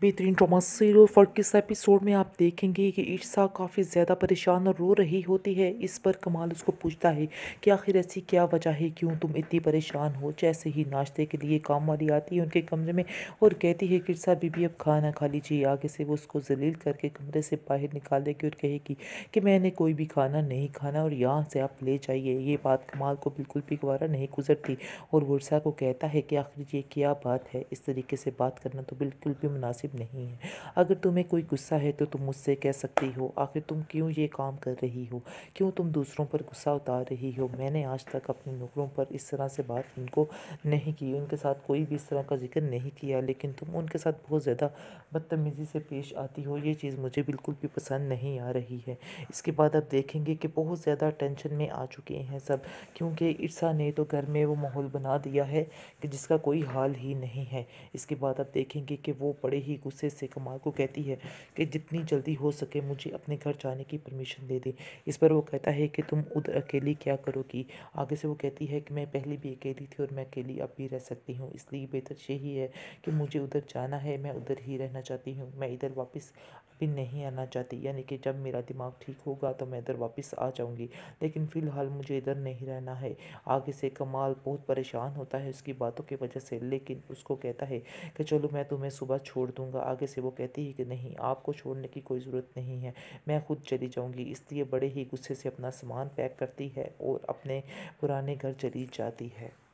बेहतरीन drama serial फॉर किस एपिसोड में आप देखेंगे कि ईर्षा काफ़ी ज़्यादा परेशान और रो रही होती है इस पर कमाल उसको पूछता है कि आखिर ऐसी क्या वजह है क्यों तुम इतनी परेशान हो जैसे ही नाश्ते के लिए काम वाली आती है उनके कमरे में और कहती है कि ईर्षा बीबी अब खाना खा लीजिए आगे से वो उसको जलील करके कमरे से बाहर निकाल देगी और कहेगी कि मैंने कोई भी खाना नहीं खाना और यहाँ से आप ले जाइए ये बात कमाल को बिल्कुल भी गुबारा नहीं गुजरती और वर्षा को कहता है कि आखिर ये क्या बात है इस तरीके से बात करना तो बिल्कुल भी मुनासिब मुनासिब नहीं है अगर तुम्हें कोई गुस्सा है तो तुम मुझसे कह सकती हो आखिर तुम क्यों ये काम कर रही हो क्यों तुम दूसरों पर गुस्सा उतार रही हो मैंने आज तक अपने नौकरों पर इस तरह से बात इनको नहीं की उनके साथ कोई भी इस तरह का जिक्र नहीं किया लेकिन तुम उनके साथ बहुत ज़्यादा बदतमीज़ी से पेश आती हो ये चीज़ मुझे बिल्कुल भी पसंद नहीं आ रही है इसके बाद आप देखेंगे कि बहुत ज़्यादा टेंशन में आ चुके हैं सब क्योंकि ईर्षा ने तो घर में वो माहौल बना दिया है कि जिसका कोई हाल ही नहीं है इसके बाद आप देखेंगे कि वो बड़े ही गुस्से से कमाल को कहती है कि जितनी जल्दी हो सके मुझे अपने घर जाने की परमिशन दे दे इस पर वो कहता है कि तुम उधर अकेली क्या करोगी आगे से वो कहती है कि मैं पहले भी अकेली थी और मैं अकेली अब भी रह सकती हूँ इसलिए बेहतर यही है कि मुझे उधर जाना है मैं उधर ही रहना चाहती हूँ मैं इधर वापस भी नहीं आना चाहती यानी कि जब मेरा दिमाग ठीक होगा तो मैं इधर वापस आ जाऊँगी लेकिन फ़िलहाल मुझे इधर नहीं रहना है आगे से कमाल बहुत परेशान होता है उसकी बातों की वजह से लेकिन उसको कहता है कि चलो मैं तुम्हें सुबह छोड़ दूँ जाऊँगा आगे से वो कहती है कि नहीं आपको छोड़ने की कोई ज़रूरत नहीं है मैं खुद चली जाऊँगी इसलिए बड़े ही गुस्से से अपना सामान पैक करती है और अपने पुराने घर चली जाती है